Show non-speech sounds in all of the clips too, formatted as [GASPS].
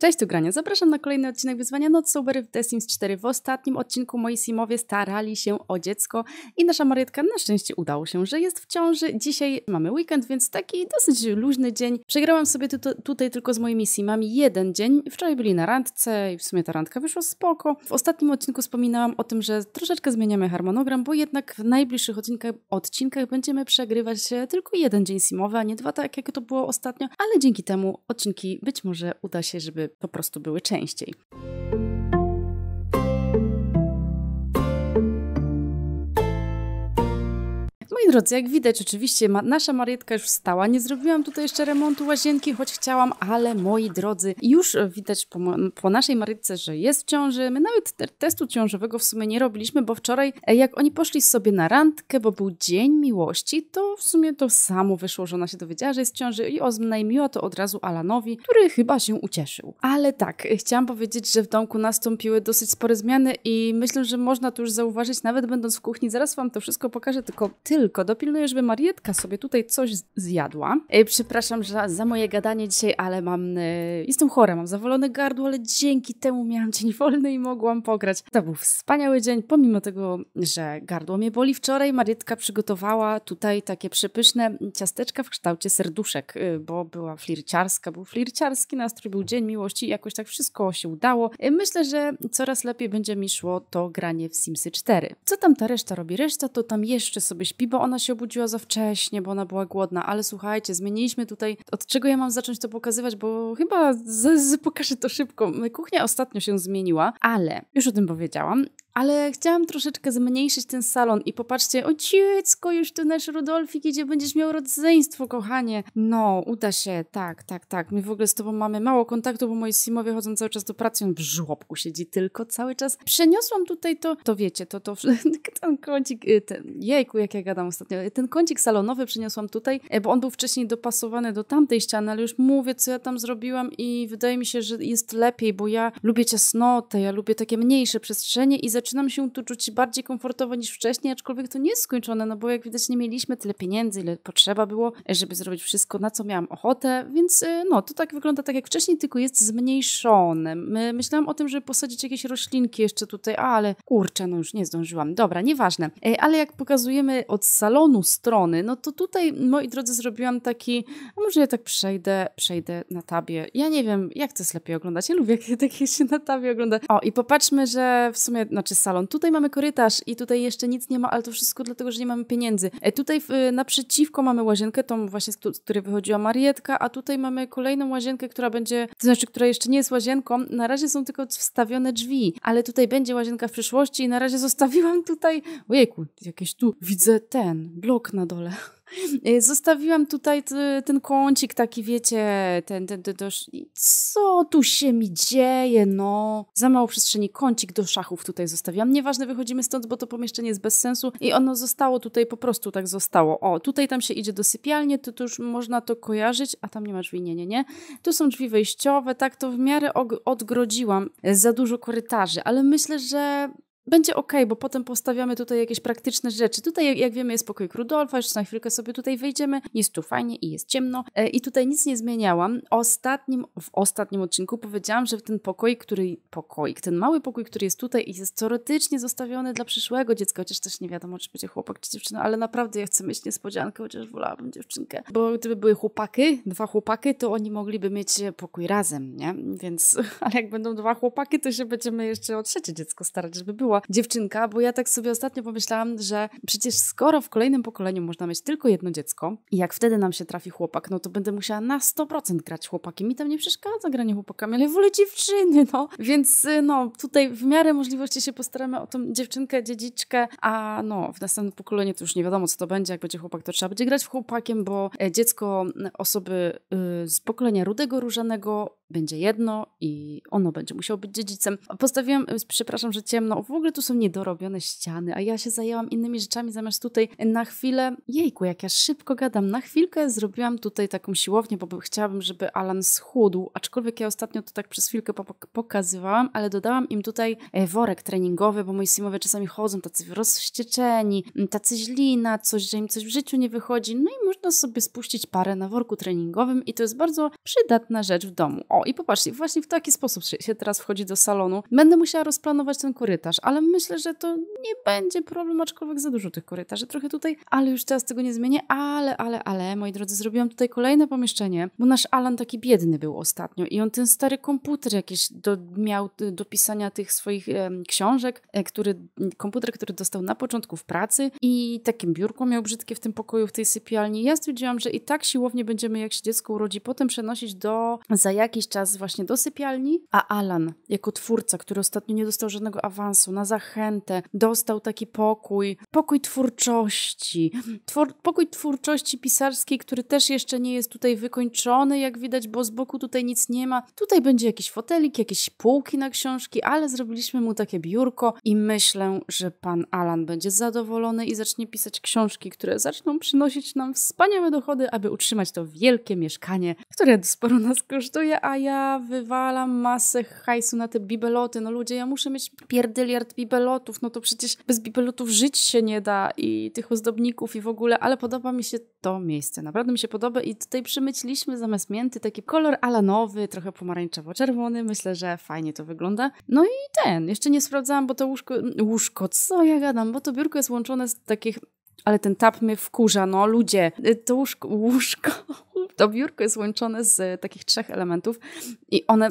Cześć, tu Grania. Zapraszam na kolejny odcinek wyzwania Not Sober w The Sims 4. W ostatnim odcinku moi Simowie starali się o dziecko i nasza Marietka na szczęście udało się, że jest w ciąży. Dzisiaj mamy weekend, więc taki dosyć luźny dzień. Przegrałam sobie tu, tutaj tylko z moimi Simami jeden dzień. Wczoraj byli na randce i w sumie ta randka wyszła spoko. W ostatnim odcinku wspominałam o tym, że troszeczkę zmieniamy harmonogram, bo jednak w najbliższych odcinkach, odcinkach będziemy przegrywać tylko jeden dzień Simowy, a nie dwa, tak jak to było ostatnio. Ale dzięki temu odcinki być może uda się, żeby po prostu były częściej. Moi drodzy, jak widać, oczywiście ma nasza Marietka już wstała. Nie zrobiłam tutaj jeszcze remontu łazienki, choć chciałam, ale moi drodzy, już widać po, po naszej Marietce, że jest w ciąży. My nawet te testu ciążowego w sumie nie robiliśmy, bo wczoraj, e, jak oni poszli sobie na randkę, bo był dzień miłości, to w sumie to samo wyszło, że ona się dowiedziała, że jest w ciąży i oznajmiła to od razu Alanowi, który chyba się ucieszył. Ale tak, chciałam powiedzieć, że w domku nastąpiły dosyć spore zmiany i myślę, że można tu już zauważyć, nawet będąc w kuchni, zaraz wam to wszystko pokażę, tylko tyle tylko dopilnuję, żeby Marietka sobie tutaj coś zjadła. E, przepraszam że za moje gadanie dzisiaj, ale mam... E, jestem chora, mam zawolone gardło, ale dzięki temu miałam dzień wolny i mogłam pograć. To był wspaniały dzień, pomimo tego, że gardło mnie boli. Wczoraj Marietka przygotowała tutaj takie przepyszne ciasteczka w kształcie serduszek, e, bo była flirciarska, był flirciarski nastrój, był Dzień Miłości jakoś tak wszystko się udało. Myślę, że coraz lepiej będzie mi szło to granie w Simsy 4. Co tam ta reszta robi? Reszta to tam jeszcze sobie śpi, ona się obudziła za wcześnie, bo ona była głodna, ale słuchajcie, zmieniliśmy tutaj, od czego ja mam zacząć to pokazywać, bo chyba z, z pokażę to szybko. Kuchnia ostatnio się zmieniła, ale już o tym powiedziałam, ale chciałam troszeczkę zmniejszyć ten salon i popatrzcie, o dziecko, już tu nasz Rudolfik idzie, będziesz miał rodzeństwo, kochanie. No, uda się, tak, tak, tak. My w ogóle z tobą mamy mało kontaktu, bo moi simowie chodzą cały czas do pracy, on w żłobku siedzi tylko cały czas. Przeniosłam tutaj to, to wiecie, to, to [LAUGHS] ten kącik, y, ten, jejku, jak ja gadam ostatnio, y, ten kącik salonowy przeniosłam tutaj, e, bo on był wcześniej dopasowany do tamtej ściany, ale już mówię, co ja tam zrobiłam i wydaje mi się, że jest lepiej, bo ja lubię ciasnotę, ja lubię takie mniejsze przestrzenie i zaczynam zaczynam się tu czuć bardziej komfortowo niż wcześniej, aczkolwiek to nie jest skończone, no bo jak widać nie mieliśmy tyle pieniędzy, ile potrzeba było, żeby zrobić wszystko, na co miałam ochotę, więc y, no, to tak wygląda tak jak wcześniej, tylko jest zmniejszone. My, myślałam o tym, żeby posadzić jakieś roślinki jeszcze tutaj, a, ale kurczę, no już nie zdążyłam. Dobra, nieważne. E, ale jak pokazujemy od salonu strony, no to tutaj, moi drodzy, zrobiłam taki, a no może ja tak przejdę, przejdę na tabie. Ja nie wiem, jak to jest lepiej oglądać. Ja lubię, jak takie się na tabie ogląda. O, i popatrzmy, że w sumie, znaczy znaczy salon. Tutaj mamy korytarz i tutaj jeszcze nic nie ma, ale to wszystko dlatego, że nie mamy pieniędzy. E, tutaj w, e, naprzeciwko mamy łazienkę, tą właśnie, z, z której wychodziła Marietka, a tutaj mamy kolejną łazienkę, która będzie, to znaczy, która jeszcze nie jest łazienką. Na razie są tylko wstawione drzwi, ale tutaj będzie łazienka w przyszłości i na razie zostawiłam tutaj, ojejku, jakieś tu, widzę ten, blok na dole. E, zostawiłam tutaj ten kącik taki, wiecie, ten, ten, ten, ten co tu się mi dzieje, no. Za mało przestrzeni, kącik do szachów tutaj zostawiłam. Nieważne, wychodzimy stąd, bo to pomieszczenie jest bez sensu i ono zostało tutaj, po prostu tak zostało. O, tutaj tam się idzie do sypialni, to, to już można to kojarzyć, a tam nie ma drzwi, nie, nie, nie. Tu są drzwi wejściowe, tak to w miarę odgrodziłam e, za dużo korytarzy, ale myślę, że będzie ok, bo potem postawiamy tutaj jakieś praktyczne rzeczy. Tutaj, jak wiemy, jest pokój Rudolfa, jeszcze na chwilkę sobie tutaj wejdziemy. Jest tu fajnie i jest ciemno. E, I tutaj nic nie zmieniałam. Ostatnim, w ostatnim odcinku powiedziałam, że ten pokój, który, pokoik, ten mały pokój, który jest tutaj jest teoretycznie zostawiony dla przyszłego dziecka, chociaż też nie wiadomo, czy będzie chłopak, czy dziewczyna, ale naprawdę ja chcę mieć niespodziankę, chociaż wolałabym dziewczynkę. Bo gdyby były chłopaki, dwa chłopaki, to oni mogliby mieć pokój razem, nie? Więc, [LAUGHS] ale jak będą dwa chłopaki, to się będziemy jeszcze o trzecie dziecko starać, żeby była dziewczynka, bo ja tak sobie ostatnio pomyślałam, że przecież skoro w kolejnym pokoleniu można mieć tylko jedno dziecko i jak wtedy nam się trafi chłopak, no to będę musiała na 100% grać chłopakiem. Mi tam nie przeszkadza granie chłopakami, ale wolę dziewczyny, no. Więc y, no, tutaj w miarę możliwości się postaramy o tą dziewczynkę, dziedziczkę, a no, w następnym pokoleniu to już nie wiadomo, co to będzie. Jak będzie chłopak, to trzeba będzie grać w chłopakiem, bo e, dziecko osoby y, z pokolenia rudego, różanego będzie jedno i ono będzie musiało być dziedzicem. Postawiłam, y, przepraszam, że ciemno, w ogóle tu są niedorobione ściany, a ja się zajęłam innymi rzeczami, zamiast tutaj na chwilę, jejku, jak ja szybko gadam, na chwilkę zrobiłam tutaj taką siłownię, bo chciałabym, żeby Alan schudł, aczkolwiek ja ostatnio to tak przez chwilkę pokazywałam, ale dodałam im tutaj e, worek treningowy, bo moi simowie czasami chodzą tacy rozwścieczeni, tacy źli na coś, że im coś w życiu nie wychodzi, no i można sobie spuścić parę na worku treningowym i to jest bardzo przydatna rzecz w domu o i popatrzcie, właśnie w taki sposób się teraz wchodzi do salonu. Będę musiała rozplanować ten korytarz, ale myślę, że to nie będzie problem, aczkolwiek za dużo tych korytarzy trochę tutaj, ale już teraz tego nie zmienię, ale, ale, ale, moi drodzy, zrobiłam tutaj kolejne pomieszczenie, bo nasz Alan taki biedny był ostatnio i on ten stary komputer jakiś do, miał y, do pisania tych swoich e, książek, e, który, komputer, który dostał na początku w pracy i takim biurko miał brzydkie w tym pokoju, w tej sypialni. Ja stwierdziłam, że i tak siłownie będziemy, jak się dziecko urodzi, potem przenosić do za jakiś czas właśnie do sypialni, a Alan jako twórca, który ostatnio nie dostał żadnego awansu, na zachętę dostał taki pokój, pokój twórczości, pokój twórczości pisarskiej, który też jeszcze nie jest tutaj wykończony, jak widać, bo z boku tutaj nic nie ma. Tutaj będzie jakiś fotelik, jakieś półki na książki, ale zrobiliśmy mu takie biurko i myślę, że pan Alan będzie zadowolony i zacznie pisać książki, które zaczną przynosić nam wspaniałe dochody, aby utrzymać to wielkie mieszkanie, które sporo nas kosztuje, a ja wywalam masę hajsu na te bibeloty. No ludzie, ja muszę mieć pierdyliard bibelotów, no to przecież bez bibelotów żyć się nie da i tych ozdobników i w ogóle, ale podoba mi się to miejsce. Naprawdę mi się podoba i tutaj przymyciliśmy zamiast mięty taki kolor alanowy, trochę pomarańczowo-czerwony. Myślę, że fajnie to wygląda. No i ten, jeszcze nie sprawdzałam, bo to łóżko, łóżko, co ja gadam, bo to biurko jest łączone z takich ale ten tap mnie wkurza, no ludzie, y, to łóżko, [LAUGHS] łóżko, to biurko jest łączone z y, takich trzech elementów i one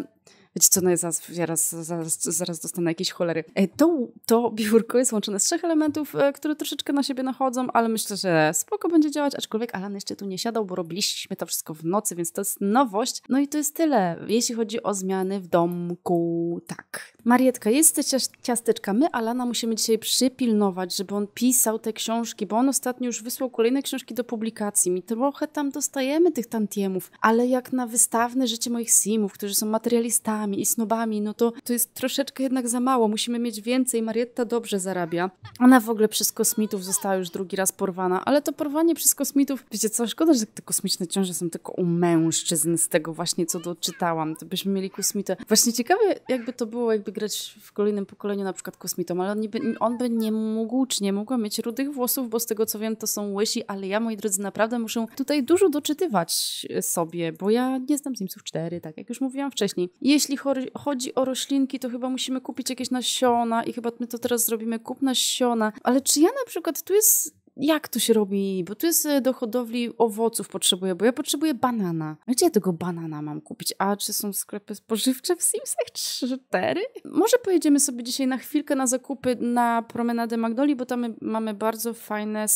wiecie co, no ja zaraz, zaraz, zaraz, dostanę jakieś cholery. E, to, to biurko jest łączone z trzech elementów, e, które troszeczkę na siebie nachodzą, ale myślę, że spoko będzie działać, aczkolwiek Alan jeszcze tu nie siadał, bo robiliśmy to wszystko w nocy, więc to jest nowość. No i to jest tyle, jeśli chodzi o zmiany w domku, tak. Marietka, jest ciasteczka. My Alana musimy dzisiaj przypilnować, żeby on pisał te książki, bo on ostatnio już wysłał kolejne książki do publikacji. Mi trochę tam dostajemy tych tantiemów, ale jak na wystawne życie moich simów, którzy są materialistami, i snobami, no to to jest troszeczkę jednak za mało. Musimy mieć więcej. Marietta dobrze zarabia. Ona w ogóle przez kosmitów została już drugi raz porwana, ale to porwanie przez kosmitów, wiecie co, szkoda, że te kosmiczne ciąże są tylko u mężczyzn z tego właśnie, co doczytałam. To byśmy mieli kosmitę. Właśnie ciekawe, jakby to było, jakby grać w kolejnym pokoleniu na przykład kosmitą, ale on, niby, on by nie mógł, czy nie mogła mieć rudych włosów, bo z tego co wiem, to są łysi, ale ja, moi drodzy, naprawdę muszę tutaj dużo doczytywać sobie, bo ja nie znam Simsów 4, tak jak już mówiłam wcześniej. Jeśli jeśli chodzi o roślinki, to chyba musimy kupić jakieś nasiona i chyba my to teraz zrobimy, kup nasiona. Ale czy ja na przykład, tu jest jak to się robi, bo tu jest e, do hodowli owoców potrzebuję, bo ja potrzebuję banana. Gdzie ja tego banana mam kupić? A czy są sklepy spożywcze w Simsach 4? Może pojedziemy sobie dzisiaj na chwilkę na zakupy na promenadę Magnoli, bo tam mamy bardzo fajne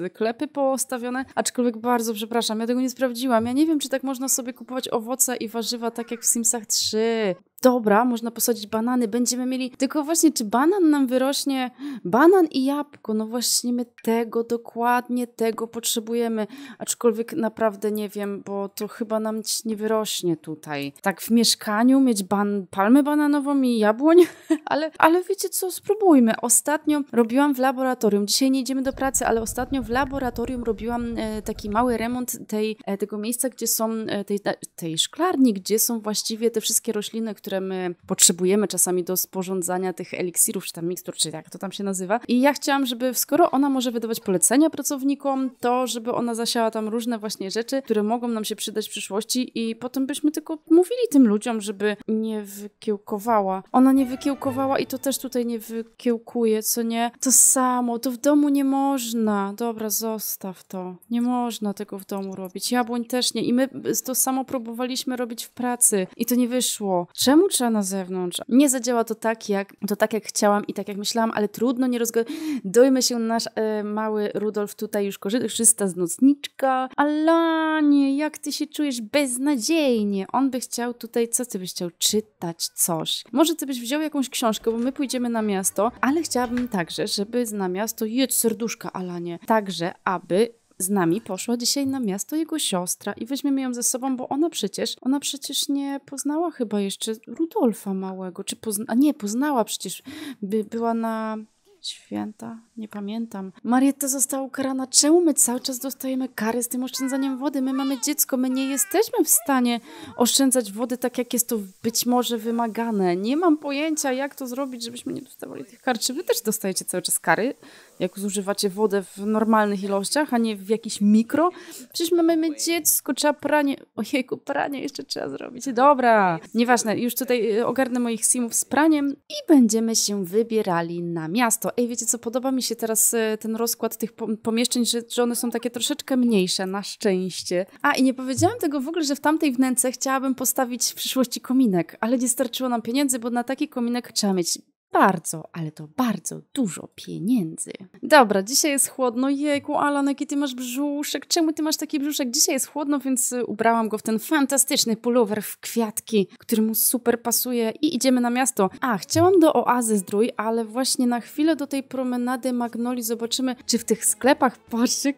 sklepy postawione, aczkolwiek bardzo przepraszam, ja tego nie sprawdziłam. Ja nie wiem, czy tak można sobie kupować owoce i warzywa tak jak w Simsach 3 dobra, można posadzić banany, będziemy mieli. Tylko właśnie, czy banan nam wyrośnie? Banan i jabłko, no właśnie my tego, dokładnie tego potrzebujemy. Aczkolwiek naprawdę nie wiem, bo to chyba nam nie wyrośnie tutaj. Tak w mieszkaniu mieć ban palmę bananową i jabłoń, [LAUGHS] ale, ale wiecie co, spróbujmy. Ostatnio robiłam w laboratorium, dzisiaj nie idziemy do pracy, ale ostatnio w laboratorium robiłam e, taki mały remont tej, e, tego miejsca, gdzie są, e, tej, tej szklarni, gdzie są właściwie te wszystkie rośliny, które które my potrzebujemy czasami do sporządzania tych eliksirów, czy tam mikstur, czy jak to tam się nazywa. I ja chciałam, żeby skoro ona może wydawać polecenia pracownikom, to żeby ona zasiała tam różne właśnie rzeczy, które mogą nam się przydać w przyszłości i potem byśmy tylko mówili tym ludziom, żeby nie wykiełkowała. Ona nie wykiełkowała i to też tutaj nie wykiełkuje, co nie? To samo, to w domu nie można. Dobra, zostaw to. Nie można tego w domu robić. Jabłoń też nie. I my to samo próbowaliśmy robić w pracy i to nie wyszło. Czemu zamucza na zewnątrz. Nie zadziała to tak, jak, to tak jak chciałam i tak jak myślałam, ale trudno, nie rozgadujmy się, nasz e, mały Rudolf tutaj już korzysta z nocniczka. Alanie, jak ty się czujesz beznadziejnie? On by chciał tutaj, co ty byś chciał? Czytać coś. Może ty byś wziął jakąś książkę, bo my pójdziemy na miasto, ale chciałabym także, żeby na miasto jedz serduszka, Alanie. Także, aby z nami poszła dzisiaj na miasto jego siostra i weźmiemy ją ze sobą, bo ona przecież, ona przecież nie poznała chyba jeszcze Rudolfa Małego, czy pozna, a nie, poznała przecież, by, była na święta, nie pamiętam. Marietta została ukarana. Czemu my cały czas dostajemy kary z tym oszczędzaniem wody? My mamy dziecko, my nie jesteśmy w stanie oszczędzać wody tak, jak jest to być może wymagane. Nie mam pojęcia, jak to zrobić, żebyśmy nie dostawali tych kar. Czy wy też dostajecie cały czas kary jak zużywacie wodę w normalnych ilościach, a nie w jakiś mikro. Przecież mamy, mamy dziecko, trzeba pranie. Ojejku, pranie jeszcze trzeba zrobić. Dobra, nieważne, już tutaj y, ogarnę moich simów z praniem i będziemy się wybierali na miasto. Ej, wiecie co, podoba mi się teraz y, ten rozkład tych pomieszczeń, że, że one są takie troszeczkę mniejsze, na szczęście. A i nie powiedziałam tego w ogóle, że w tamtej wnęce chciałabym postawić w przyszłości kominek, ale nie starczyło nam pieniędzy, bo na taki kominek trzeba mieć bardzo, ale to bardzo dużo pieniędzy. Dobra, dzisiaj jest chłodno. Jejku, Alan, jaki ty masz brzuszek? Czemu ty masz taki brzuszek? Dzisiaj jest chłodno, więc y, ubrałam go w ten fantastyczny pullover w kwiatki, który mu super pasuje i idziemy na miasto. A, chciałam do oazy zdrój, ale właśnie na chwilę do tej promenady Magnoli zobaczymy, czy w tych sklepach, patrzcie,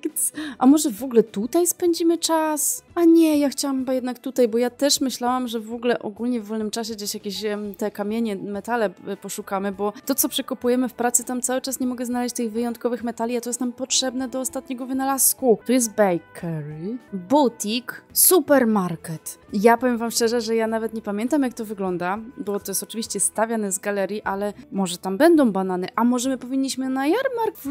a może w ogóle tutaj spędzimy czas? A nie, ja chciałam chyba jednak tutaj, bo ja też myślałam, że w ogóle ogólnie w wolnym czasie gdzieś jakieś te kamienie, metale y, poszukam bo to, co przekopujemy w pracy, tam cały czas nie mogę znaleźć tych wyjątkowych metali, a to jest nam potrzebne do ostatniego wynalazku. Tu jest bakery, boutique, supermarket. Ja powiem wam szczerze, że ja nawet nie pamiętam, jak to wygląda, bo to jest oczywiście stawiane z galerii, ale może tam będą banany, a może my powinniśmy na jarmark w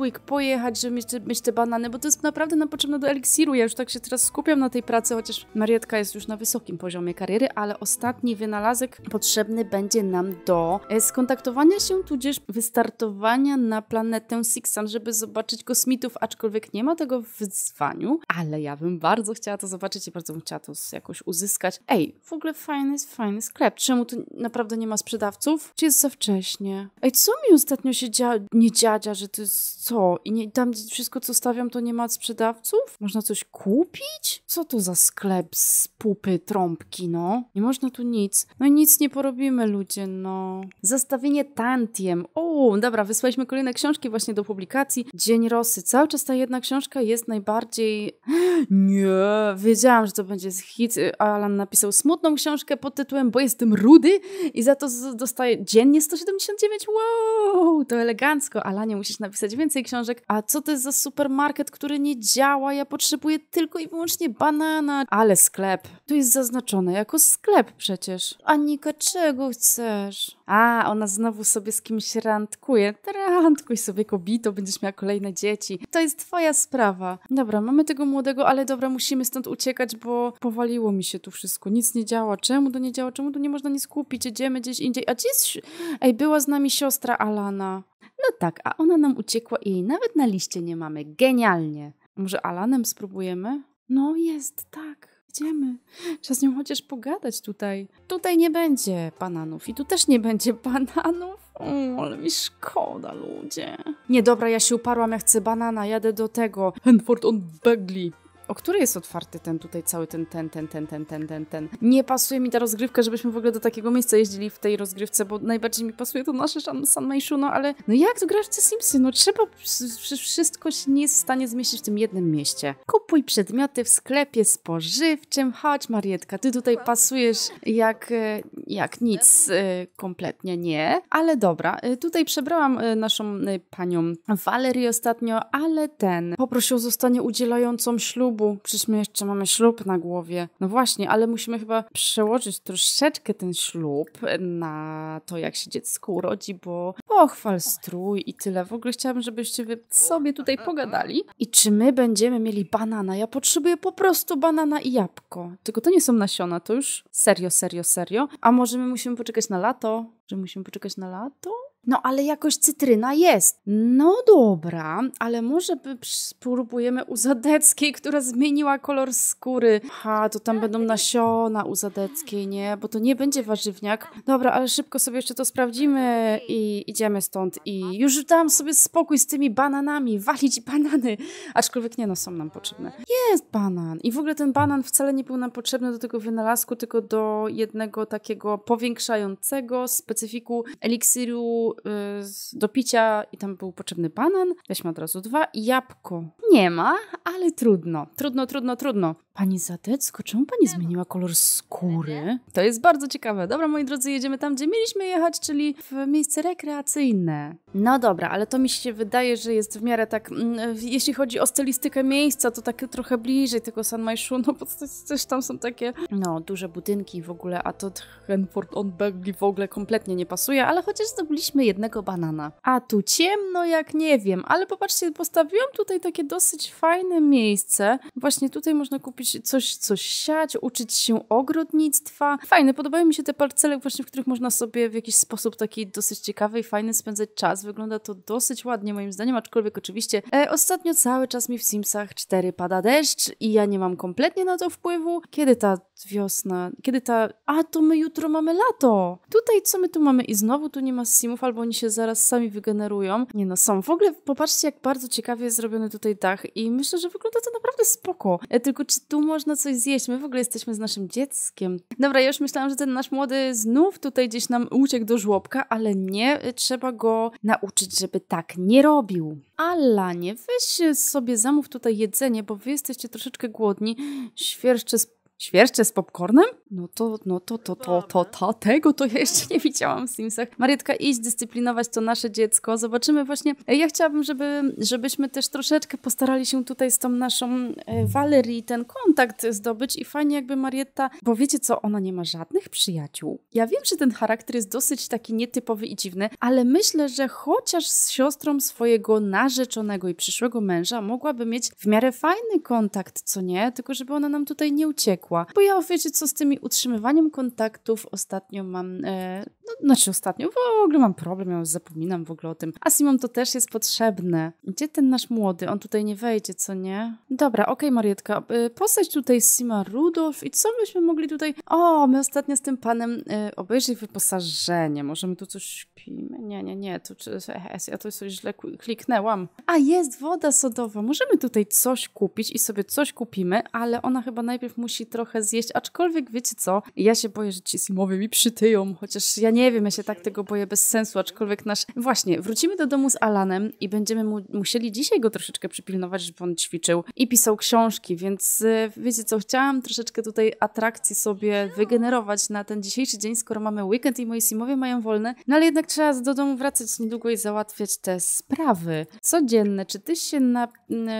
Week pojechać, żeby mieć te, mieć te banany, bo to jest naprawdę nam potrzebne do eliksiru. Ja już tak się teraz skupiam na tej pracy, chociaż Marietka jest już na wysokim poziomie kariery, ale ostatni wynalazek potrzebny będzie nam do e, skontaktu skontaktowania się tudzież wystartowania na planetę Sixan, żeby zobaczyć kosmitów, aczkolwiek nie ma tego w wyzwaniu, ale ja bym bardzo chciała to zobaczyć i bardzo bym chciała to jakoś uzyskać. Ej, w ogóle fajny, fajny sklep. Czemu tu naprawdę nie ma sprzedawców? Czy jest za wcześnie? Ej, co mi ostatnio się dzia nie dziadzia, że to jest co? I nie, tam wszystko, co stawiam, to nie ma sprzedawców? Można coś kupić? Co tu za sklep z pupy, trąbki, no? Nie można tu nic. No i nic nie porobimy, ludzie, no. Zastawienie tantiem. O, dobra, wysłaliśmy kolejne książki właśnie do publikacji. Dzień Rosy. Cały czas ta jedna książka jest najbardziej... [GASPS] Nie, wiedziałam, że to będzie hit. Alan napisał smutną książkę pod tytułem Bo jestem rudy i za to dostaje dziennie 179. Wow, to elegancko. Alanie, musisz napisać więcej książek. A co to jest za supermarket, który nie działa? Ja potrzebuję tylko i wyłącznie banana, ale sklep. Tu jest zaznaczone jako sklep przecież. Anika, czego chcesz? A, ona znowu sobie z kimś randkuje. Randkuj sobie kobito, będziesz miała kolejne dzieci. To jest twoja sprawa. Dobra, mamy tego młodego, ale dobra, musimy stąd uciekać, bo powaliło mi się tu wszystko. Nic nie działa. Czemu to nie działa? Czemu tu nie można nic kupić? jedziemy gdzieś indziej. A gdzieś... Ej, była z nami siostra Alana. No tak, a ona nam uciekła i jej nawet na liście nie mamy. Genialnie. Może Alanem spróbujemy? No jest, tak. Idziemy. Trzeba z nią chociaż pogadać tutaj. Tutaj nie będzie bananów i tu też nie będzie [LAUGHS] bananów. O, ale mi szkoda, ludzie. Nie, dobra, ja się uparłam, ja chcę banana, jadę do tego. Henford on Begley o który jest otwarty ten tutaj cały ten, ten, ten, ten, ten, ten, ten, ten. Nie pasuje mi ta rozgrywka, żebyśmy w ogóle do takiego miejsca jeździli w tej rozgrywce, bo najbardziej mi pasuje to nasze San Sanmaishu, no ale no jak to grasz w te Simsy? No trzeba, wszystko się nie jest w stanie zmieścić w tym jednym mieście. Kupuj przedmioty w sklepie spożywczym, chodź Marietka, ty tutaj pasujesz jak, e, jak nic, e, kompletnie nie, ale dobra, e, tutaj przebrałam naszą panią Valerie ostatnio, ale ten poprosił o zostanie udzielającą ślubu ślubu. Przecież my jeszcze mamy ślub na głowie. No właśnie, ale musimy chyba przełożyć troszeczkę ten ślub na to, jak się dziecko urodzi, bo pochwal strój i tyle. W ogóle chciałabym, żebyście wy sobie tutaj pogadali. I czy my będziemy mieli banana? Ja potrzebuję po prostu banana i jabłko. Tylko to nie są nasiona, to już serio, serio, serio. A może my musimy poczekać na lato? Że musimy poczekać na lato? No ale jakoś cytryna jest. No dobra, ale może by spróbujemy uzadeckiej, która zmieniła kolor skóry. Ha, to tam będą nasiona Zadeckiej, nie? Bo to nie będzie warzywniak. Dobra, ale szybko sobie jeszcze to sprawdzimy i idziemy stąd. I już dam sobie spokój z tymi bananami, walić banany. Aczkolwiek nie no, są nam potrzebne. Jest banan. I w ogóle ten banan wcale nie był nam potrzebny do tego wynalazku, tylko do jednego takiego powiększającego specyfiku eliksiru Y, do picia i tam był potrzebny banan. Weźmy od razu dwa. Jabłko nie ma, ale trudno. Trudno, trudno, trudno. Pani Zadecko, czemu pani zmieniła kolor skóry? Mhm. To jest bardzo ciekawe. Dobra, moi drodzy, jedziemy tam, gdzie mieliśmy jechać, czyli w miejsce rekreacyjne. No dobra, ale to mi się wydaje, że jest w miarę tak, mm, jeśli chodzi o stylistykę miejsca, to tak trochę bliżej tego San Maishu, no bo coś tam są takie, no, duże budynki w ogóle, a to Henford on Begley w ogóle kompletnie nie pasuje, ale chociaż zdobyliśmy jednego banana. A tu ciemno jak nie wiem, ale popatrzcie, postawiłam tutaj takie dosyć fajne miejsce. Właśnie tutaj można kupić coś, coś siać, uczyć się ogrodnictwa. Fajne, podobają mi się te parcele właśnie, w których można sobie w jakiś sposób taki dosyć ciekawy i fajny spędzać czas. Wygląda to dosyć ładnie moim zdaniem, aczkolwiek oczywiście e, ostatnio cały czas mi w Simsach 4 pada deszcz i ja nie mam kompletnie na to wpływu. Kiedy ta wiosna, kiedy ta... A, to my jutro mamy lato! Tutaj co my tu mamy? I znowu tu nie ma Simów, albo albo oni się zaraz sami wygenerują. Nie no, są. W ogóle popatrzcie, jak bardzo ciekawie jest zrobiony tutaj dach i myślę, że wygląda to naprawdę spoko. E, tylko czy tu można coś zjeść? My w ogóle jesteśmy z naszym dzieckiem. Dobra, ja już myślałam, że ten nasz młody znów tutaj gdzieś nam uciekł do żłobka, ale nie, e, trzeba go nauczyć, żeby tak nie robił. Alanie, weź sobie zamów tutaj jedzenie, bo wy jesteście troszeczkę głodni. Świerszcze z Świerszcze z popcornem? No to, no to, to, to, to, to, tego to ja jeszcze nie widziałam w Simsach. Marietka, idź dyscyplinować to nasze dziecko. Zobaczymy właśnie. Ja chciałabym, żeby, żebyśmy też troszeczkę postarali się tutaj z tą naszą e, Valerie ten kontakt zdobyć i fajnie jakby Marietta, bo wiecie co, ona nie ma żadnych przyjaciół. Ja wiem, że ten charakter jest dosyć taki nietypowy i dziwny, ale myślę, że chociaż z siostrą swojego narzeczonego i przyszłego męża mogłaby mieć w miarę fajny kontakt, co nie? Tylko żeby ona nam tutaj nie uciekła zwykła. Bo ja wiecie co, z tymi utrzymywaniem kontaktów ostatnio mam, e, no, znaczy ostatnio, bo w ogóle mam problem, ja już zapominam w ogóle o tym. A Simon to też jest potrzebne. Gdzie ten nasz młody? On tutaj nie wejdzie, co nie? Dobra, okej okay, Marietka, e, postać tutaj Sima Rudolf i co byśmy mogli tutaj... O, my ostatnio z tym panem e, obejrzeli wyposażenie, możemy tu coś wypijmy. Nie, nie, nie, to, ja tu coś źle kliknęłam. A, jest woda sodowa, możemy tutaj coś kupić i sobie coś kupimy, ale ona chyba najpierw musi trochę zjeść, aczkolwiek wiecie co, ja się boję, że ci Simowie mi przytyją, chociaż ja nie wiem, ja się tak tego boję bez sensu, aczkolwiek nasz... Właśnie, wrócimy do domu z Alanem i będziemy mu musieli dzisiaj go troszeczkę przypilnować, żeby on ćwiczył i pisał książki, więc y, wiecie co, chciałam troszeczkę tutaj atrakcji sobie wygenerować na ten dzisiejszy dzień, skoro mamy weekend i moi Simowie mają wolne, no ale jednak trzeba do domu wracać niedługo i załatwiać te sprawy codzienne. Czy ty się na,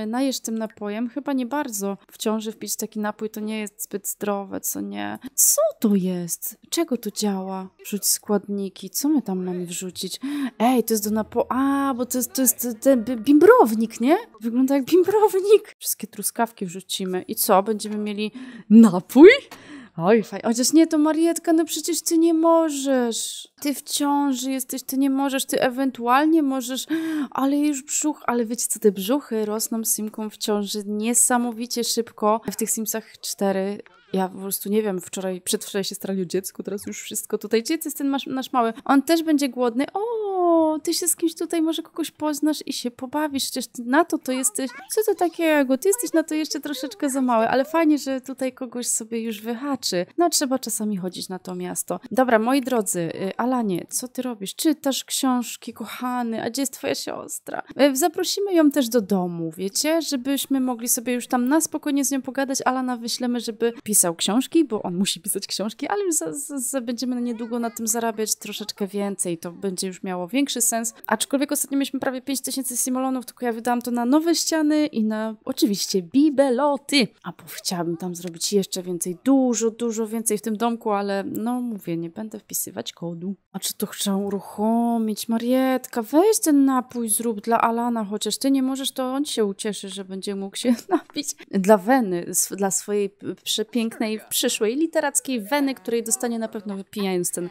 najesz tym napojem? Chyba nie bardzo. W ciąży wpić taki napój to nie jest zbyt zdrowe, co nie? Co to jest? Czego to działa? Wrzuć składniki. Co my tam mamy wrzucić? Ej, to jest do napoju. A, bo to jest, to jest ten bimbrownik, nie? Wygląda jak bimbrownik. Wszystkie truskawki wrzucimy. I co? Będziemy mieli napój? Oj, fajnie. Chociaż nie, to Marietka, no przecież ty nie możesz. Ty w ciąży jesteś, ty nie możesz, ty ewentualnie możesz, ale już brzuch, ale wiecie co, te brzuchy rosną Simką w ciąży niesamowicie szybko. W tych Simsach 4 ja po prostu nie wiem, wczoraj, przedwczoraj się stralił dziecku, teraz już wszystko tutaj. Dziecko jest ten nasz, nasz mały. On też będzie głodny. O, ty się z kimś tutaj może kogoś poznasz i się pobawisz. Przecież na to to jesteś. Co to takiego? Ty jesteś na to jeszcze troszeczkę za mały, ale fajnie, że tutaj kogoś sobie już wyhaczy. No trzeba czasami chodzić na to miasto. Dobra, moi drodzy, y, Alanie, co ty robisz? Czytasz książki, kochany, a gdzie jest twoja siostra? Y, zaprosimy ją też do domu, wiecie, żebyśmy mogli sobie już tam na spokojnie z nią pogadać. Alana wyślemy, żeby pisała pisał książki, bo on musi pisać książki, ale za, za, za będziemy niedługo na tym zarabiać troszeczkę więcej. To będzie już miało większy sens. Aczkolwiek ostatnio mieliśmy prawie 5000 simolonów, tylko ja wydałam to na nowe ściany i na oczywiście bibeloty. A bo chciałabym tam zrobić jeszcze więcej, dużo, dużo więcej w tym domku, ale no mówię, nie będę wpisywać kodu. A czy to chciał uruchomić? Marietka, weź ten napój zrób dla Alana, chociaż ty nie możesz, to on się ucieszy, że będzie mógł się [LAUGHS] napić. Dla Weny, dla swojej przepięknej pięknej, przyszłej, literackiej weny, której dostanie na pewno wypijając ten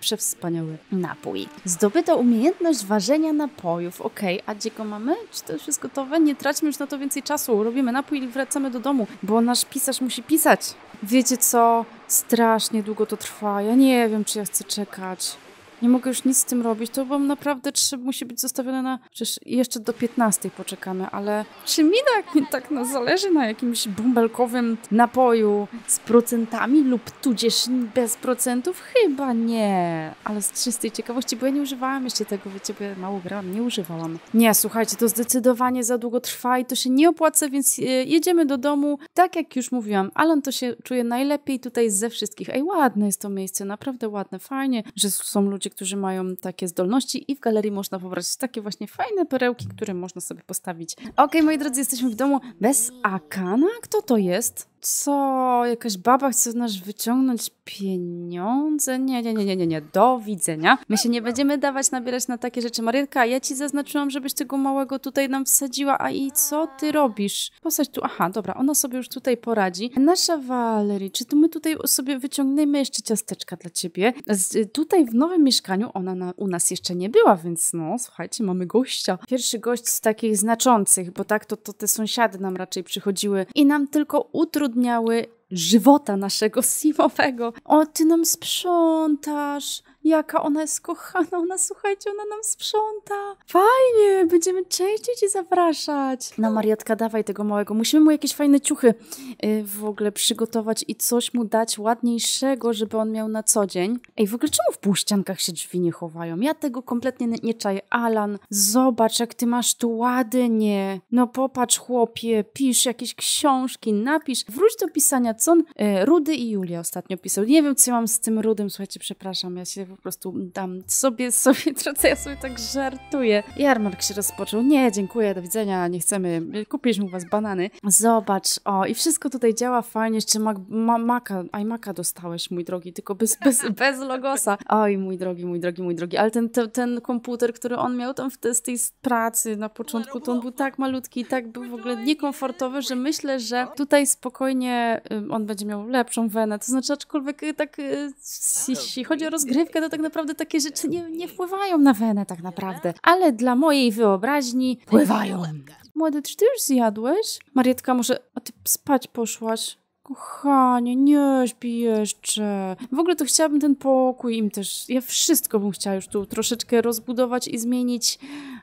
przewspaniały napój. Zdobyta umiejętność ważenia napojów. Okej, okay, a gdzie go mamy? Czy to już jest gotowe? Nie traćmy już na to więcej czasu. Robimy napój i wracamy do domu, bo nasz pisarz musi pisać. Wiecie co? Strasznie długo to trwa. Ja nie wiem, czy ja chcę czekać nie mogę już nic z tym robić, to wam naprawdę trzy musi być zostawione na... Przecież jeszcze do 15 poczekamy, ale czy mi tak, [LAUGHS] tak no, zależy na jakimś bumbelkowym napoju z procentami lub tudzież bez procentów? Chyba nie. Ale z czystej ciekawości, bo ja nie używałam jeszcze tego, wiecie, bo ja mało grałam, nie używałam. Nie, słuchajcie, to zdecydowanie za długo trwa i to się nie opłaca, więc e, jedziemy do domu. Tak jak już mówiłam, Alan to się czuje najlepiej tutaj ze wszystkich. Ej, ładne jest to miejsce, naprawdę ładne, fajnie, że są ludzie ludzi, którzy mają takie zdolności i w galerii można pobrać takie właśnie fajne perełki, które można sobie postawić. Okej, okay, moi drodzy, jesteśmy w domu bez Akana? Kto to jest? Co? Jakaś baba chce z nas wyciągnąć pieniądze? Nie, nie, nie, nie, nie, nie. Do widzenia. My się nie będziemy dawać nabierać na takie rzeczy. Marielka, ja ci zaznaczyłam, żebyś tego małego tutaj nam wsadziła, a i co ty robisz? Posadź tu. Aha, dobra, ona sobie już tutaj poradzi. Nasza Valerie, czy to my tutaj sobie wyciągniemy jeszcze ciasteczka dla ciebie? Z, tutaj w nowym mieszkaniu ona na, u nas jeszcze nie była, więc no, słuchajcie, mamy gościa. Pierwszy gość z takich znaczących, bo tak to, to te sąsiady nam raczej przychodziły i nam tylko utrudniały utrudniały żywota naszego simowego. O, ty nam sprzątasz, Jaka ona jest kochana, ona słuchajcie, ona nam sprząta. Fajnie, będziemy częściej cię zapraszać. No Mariatka, dawaj tego małego, musimy mu jakieś fajne ciuchy yy, w ogóle przygotować i coś mu dać ładniejszego, żeby on miał na co dzień. Ej, w ogóle czemu w półściankach się drzwi nie chowają? Ja tego kompletnie nie, nie czaję. Alan, zobacz jak ty masz tu ładnie. No popatrz chłopie, pisz jakieś książki, napisz. Wróć do pisania, co on... Yy, Rudy i Julia ostatnio pisał. Nie wiem, co ja mam z tym Rudym, słuchajcie, przepraszam, ja się po prostu dam sobie, [LAUGHS] sobie tracę, ja sobie tak żartuję. Jarmark się rozpoczął, nie, dziękuję, do widzenia, nie chcemy, kupiliśmy u was banany. Zobacz, o, i wszystko tutaj działa fajnie, jeszcze Mac, ma, Maca, iMaca dostałeś, mój drogi, tylko bez, [LAUGHS] bez, bez logosa. Oj, mój drogi, mój drogi, mój drogi, ale ten, ten, ten komputer, który on miał tam w z tej pracy na początku, to on był tak malutki i tak był w ogóle niekomfortowy, że myślę, że tutaj spokojnie y, on będzie miał lepszą wenę, to znaczy aczkolwiek y, tak, y, jeśli chodzi o rozgrywkę, to tak naprawdę takie rzeczy nie, nie wpływają na wenę tak naprawdę, ale dla mojej wyobraźni wpływają Młody, czy ty już zjadłeś? Marietka, może a ty spać poszłaś? Kochanie, nie śpi jeszcze. W ogóle to chciałabym ten pokój im też. Ja wszystko bym chciała już tu troszeczkę rozbudować i zmienić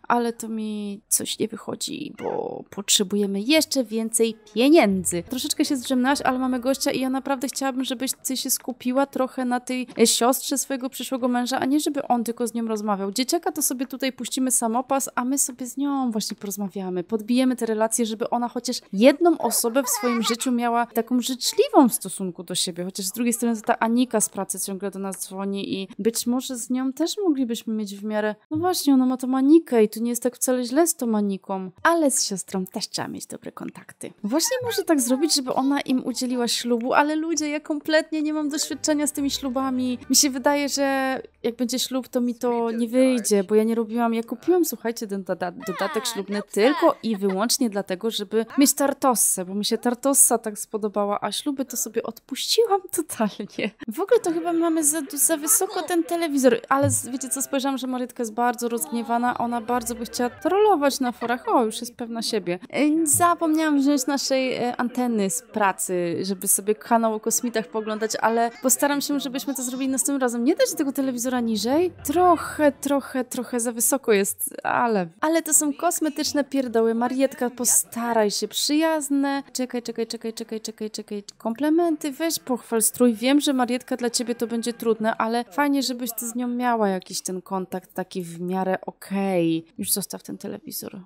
ale to mi coś nie wychodzi, bo potrzebujemy jeszcze więcej pieniędzy. Troszeczkę się zdrzemnałaś, ale mamy gościa i ja naprawdę chciałabym, żebyś ty się skupiła trochę na tej siostrze swojego przyszłego męża, a nie żeby on tylko z nią rozmawiał. Dzieciaka to sobie tutaj puścimy samopas, a my sobie z nią właśnie porozmawiamy. Podbijemy te relacje, żeby ona chociaż jedną osobę w swoim życiu miała taką życzliwą w stosunku do siebie. Chociaż z drugiej strony ta Anika z pracy ciągle do nas dzwoni i być może z nią też moglibyśmy mieć w miarę, no właśnie, ona ma tą Anikę i to nie jest tak wcale źle z tą Maniką, ale z siostrą też trzeba mieć dobre kontakty. Właśnie może tak zrobić, żeby ona im udzieliła ślubu, ale ludzie, ja kompletnie nie mam doświadczenia z tymi ślubami. Mi się wydaje, że jak będzie ślub, to mi to nie wyjdzie, bo ja nie robiłam, ja kupiłam, słuchajcie, ten dodatek ślubny tylko i wyłącznie dlatego, żeby mieć tartossę, bo mi się tartossa tak spodobała, a śluby to sobie odpuściłam [LAUGHS] totalnie. W ogóle to chyba mamy za, za wysoko ten telewizor, ale wiecie co, spojrzałam, że Marytka jest bardzo rozgniewana, ona bardzo bardzo by chciała trollować na forach. O, już jest pewna siebie. E, zapomniałam wziąć naszej e, anteny z pracy, żeby sobie kanał o kosmitach poglądać, ale postaram się, żebyśmy to zrobili następnym razem. Nie dać tego telewizora niżej. Trochę, trochę, trochę za wysoko jest, ale... Ale to są kosmetyczne pierdoły. Marietka, postaraj się. Przyjazne. Czekaj, czekaj, czekaj, czekaj, czekaj, czekaj. Komplementy. Weź pochwal strój. Wiem, że Marietka dla ciebie to będzie trudne, ale fajnie, żebyś ty z nią miała jakiś ten kontakt taki w miarę okej. Okay. Już zostaw ten telewizor.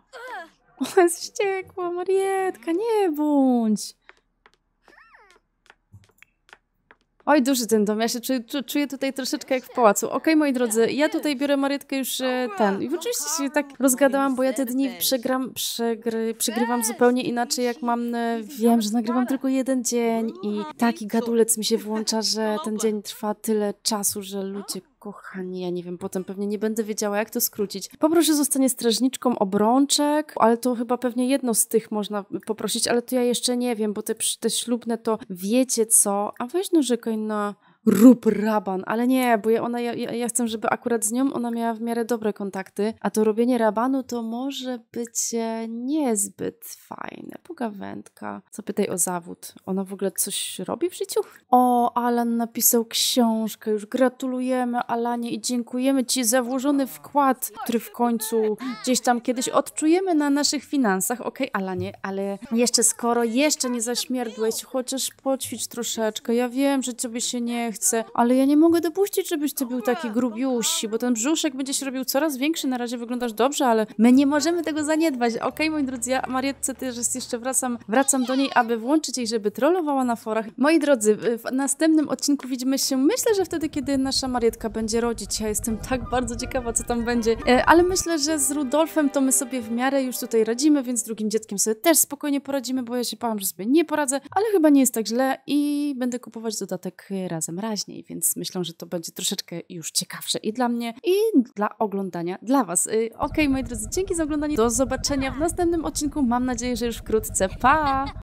Ona jest wściekła, Marietka, nie bądź. Oj, duży ten dom, ja się czuję, czuję tutaj troszeczkę jak w pałacu. Okej, okay, moi drodzy, ja tutaj biorę Marietkę już e, ten. I oczywiście się tak rozgadałam, bo ja te dni przegram, przegry, przegrywam zupełnie inaczej, jak mam... E, wiem, że nagrywam tylko jeden dzień i taki gadulec mi się włącza, że ten dzień trwa tyle czasu, że ludzie kochani, ja nie wiem, potem pewnie nie będę wiedziała, jak to skrócić. Poproszę zostanie strażniczką obrączek, ale to chyba pewnie jedno z tych można poprosić, ale to ja jeszcze nie wiem, bo te, te ślubne to wiecie co, a weź narzekaj na rób raban, ale nie, bo ja, ona, ja, ja chcę, żeby akurat z nią ona miała w miarę dobre kontakty, a to robienie rabanu to może być e, niezbyt fajne. Pogawędka. Zapytaj o zawód. Ona w ogóle coś robi w życiu? O, Alan napisał książkę. Już gratulujemy Alanie i dziękujemy Ci za włożony wkład, który w końcu gdzieś tam kiedyś odczujemy na naszych finansach. Okej, okay, Alanie, ale jeszcze skoro jeszcze nie zaśmierdłeś, chociaż poćwicz troszeczkę. Ja wiem, że Ciebie się nie chce chce, ale ja nie mogę dopuścić, żebyś ty był taki grubiusi, bo ten brzuszek będzie się robił coraz większy, na razie wyglądasz dobrze, ale my nie możemy tego zaniedbać. Okej, okay, moi drodzy, ja Marietce też jeszcze wracam, wracam do niej, aby włączyć jej, żeby trollowała na forach. Moi drodzy, w następnym odcinku widzimy się, myślę, że wtedy, kiedy nasza Marietka będzie rodzić. Ja jestem tak bardzo ciekawa, co tam będzie, e, ale myślę, że z Rudolfem to my sobie w miarę już tutaj radzimy, więc z drugim dzieckiem sobie też spokojnie poradzimy, bo ja się bałam, że sobie nie poradzę, ale chyba nie jest tak źle i będę kupować dodatek e, razem mraźniej, więc myślę, że to będzie troszeczkę już ciekawsze i dla mnie, i dla oglądania dla Was. Y, okej, okay, moi drodzy, dzięki za oglądanie. Do zobaczenia w następnym odcinku. Mam nadzieję, że już wkrótce. Pa!